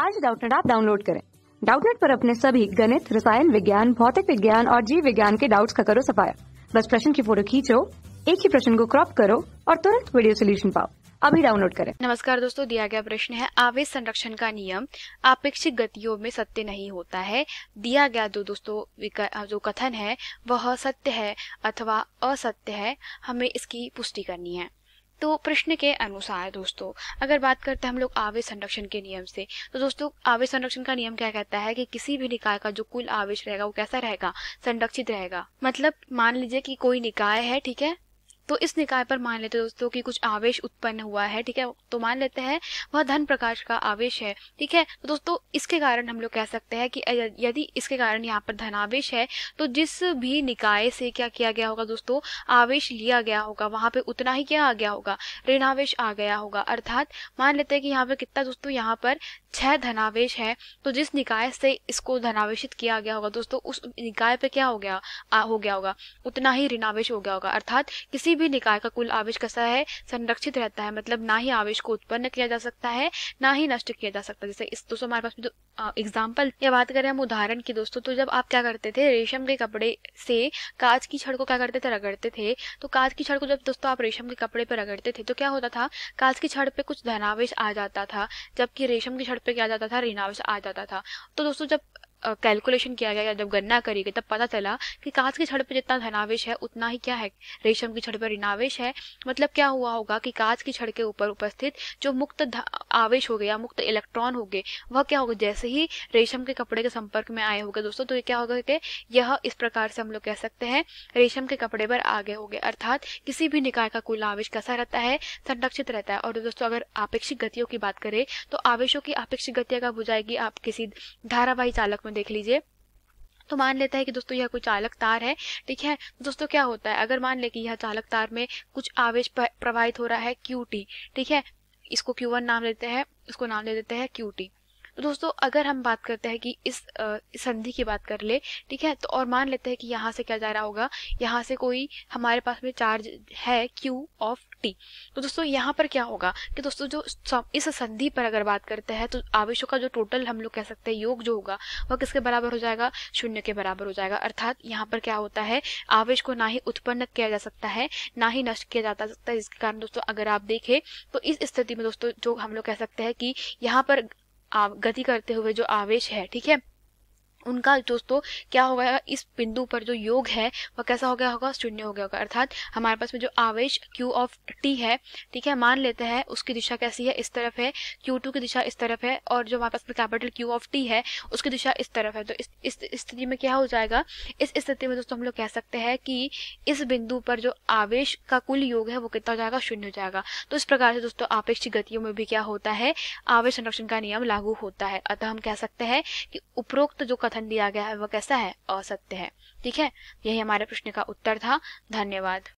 आज डाउटनेट आप डाउनलोड करें डाउटनेट पर अपने सभी गणित रसायन विज्ञान भौतिक विज्ञान और जीव विज्ञान के डाउट्स का करो सफाया बस प्रश्न की फोटो खींचो एक ही प्रश्न को क्रॉप करो और तुरंत वीडियो सोल्यूशन पाओ अभी डाउनलोड करें नमस्कार दोस्तों दिया गया प्रश्न है आवेश संरक्षण का नियम आपेक्षिक गतियों में सत्य नहीं होता है दिया गया जो दोस्तों जो कथन है वह सत्य है अथवा असत्य है हमें इसकी पुष्टि करनी है तो प्रश्न के अनुसार दोस्तों अगर बात करते हैं हम लोग आवेश संरक्षण के नियम से तो दोस्तों आवेश संरक्षण का नियम क्या कहता है कि किसी भी निकाय का जो कुल आवेश रहेगा वो कैसा रहेगा संरक्षित रहेगा मतलब मान लीजिए कि कोई निकाय है ठीक है तो इस निकाय पर मान लेते हैं दोस्तों कि कुछ आवेश उत्पन्न हुआ है ठीक है तो मान लेते हैं वह धन प्रकाश का आवेश है ठीक है तो दोस्तों इसके कारण हम लोग कह सकते हैं कि यदि इसके कारण यहाँ पर धनावेश है तो जिस भी निकाय से क्या किया गया होगा दोस्तों आवेश लिया गया होगा वहां पे उतना ही क्या आ गया होगा ऋणावेश आ गया होगा अर्थात मान लेते हैं कि यहाँ पर कितना दोस्तों यहाँ पर छह धनावेश है तो जिस निकाय से इसको धनावेशित किया गया होगा दोस्तों उस निकाय पे क्या हो गया आ, हो गया होगा उतना ही ऋणावेश हो गया होगा अर्थात किसी भी निकाय का कुल आवेश कैसा है संरक्षित रहता है मतलब ना ही आवेश को उत्पन्न किया जा सकता है ना ही नष्ट किया जा सकता है जैसे इस दोस्तों हमारे पास जो एग्जाम्पल या बात करें हम उदाहरण की दोस्तों तो जब आप क्या करते थे रेशम के कपड़े से कांच की छड़ को क्या करते थे रगड़ते थे तो कांच की छड़ को जब दोस्तों आप रेशम के कपड़े पर रगड़ते थे तो क्या होता था कांच की छड़ पे कुछ धनावेश आ जाता था जबकि रेशम की छड़ सड़क पे क्या जाता था रीना आ जाता था तो दोस्तों जब कैलकुलेशन किया गया जब गणना करी गई तब पता चला कि कांच की छड़ पर जितना धनावेश है उतना ही क्या है रेशम की छड़ पर ऋणावेश है मतलब क्या हुआ होगा कि कांच की छड़ के ऊपर उपस्थित जो मुक्त आवेश हो गया मुक्त इलेक्ट्रॉन हो गए वह क्या होगा जैसे ही रेशम के कपड़े के संपर्क में आए हो दोस्तों तो ये क्या होगा कि यह इस प्रकार से हम लोग कह सकते हैं रेशम के कपड़े पर आगे हो गए अर्थात किसी भी निकाय का कुल आवेश कैसा रहता है संरक्षित रहता है और दोस्तों अगर आपेक्षिक गतियों की बात करें तो आवेशों की आपेक्षिक गतियां कब हो जाएगी आप किसी धारावाही चालक में देख लीजिए तो मान लेता है कि दोस्तों यह कोई चालक तार है ठीक है दोस्तों क्या होता है अगर मान ले कि यह चालक तार में कुछ आवेश प्रवाहित हो रहा है क्यू ठीक है इसको क्यू नाम देते हैं इसको नाम दे देते हैं क्यू तो दोस्तों अगर हम बात करते हैं कि इस, इस संधि की बात कर ले ठीक है तो और मान लेते हैं कि यहाँ से क्या जा रहा होगा यहाँ से कोई हमारे पास में चार्ज है क्यू ऑफ टी तो दोस्तों यहाँ पर क्या होगा कि दोस्तों जो इस संधि पर अगर बात करते हैं तो आवेशों का जो टोटल हम लोग कह सकते हैं योग जो होगा वह किसके बराबर हो जाएगा शून्य के बराबर हो जाएगा अर्थात यहाँ पर क्या होता है आवेश को ना ही उत्पन्न किया जा सकता है ना ही नष्ट किया जा सकता है जिसके कारण दोस्तों अगर आप देखें तो इस स्थिति में दोस्तों जो हम लोग कह सकते हैं कि यहाँ पर गति करते हुए जो आवेश है ठीक है उनका तो दोस्तों क्या हो गया इस बिंदु पर जो योग है वह कैसा हो गया होगा शून्य हो गया होगा अर्थात हमारे पास में जो आवेश क्यू ऑफ टी है ठीक है मान लेते हैं उसकी दिशा कैसी है इस तरफ है क्यू टू की दिशा इस तरफ है और जो हमारे पास में कैपिटल क्यू ऑफ टी है उसकी दिशा इस तरफ है तो इस स्थिति में क्या हो जाएगा इस स्थिति में दोस्तों हम लोग कह सकते हैं कि इस बिंदु पर जो आवेश का कुल योग है वो कितना हो जाएगा शून्य हो जाएगा तो इस प्रकार से दोस्तों आपेक्षिक गतियों में भी क्या होता है आवेश संरक्षण का नियम लागू होता है अतः हम कह सकते हैं कि उपरोक्त जो कथन लेखन दिया गया है वह कैसा है असत्य है ठीक है यही हमारे प्रश्न का उत्तर था धन्यवाद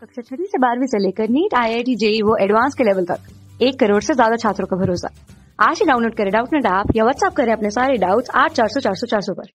कक्षा छठी से बारहवीं से लेकर NEET I I T JEE वो एडवांस के लेवल तक एक करोड़ से ज्यादा छात्रों का भरोसा आज ही डाउनलोड करें डाउट नेट ऐप या व्हाट्सअप करें अपने सारे डाउट्स आठ चार सौ चार सौ चार सौ पर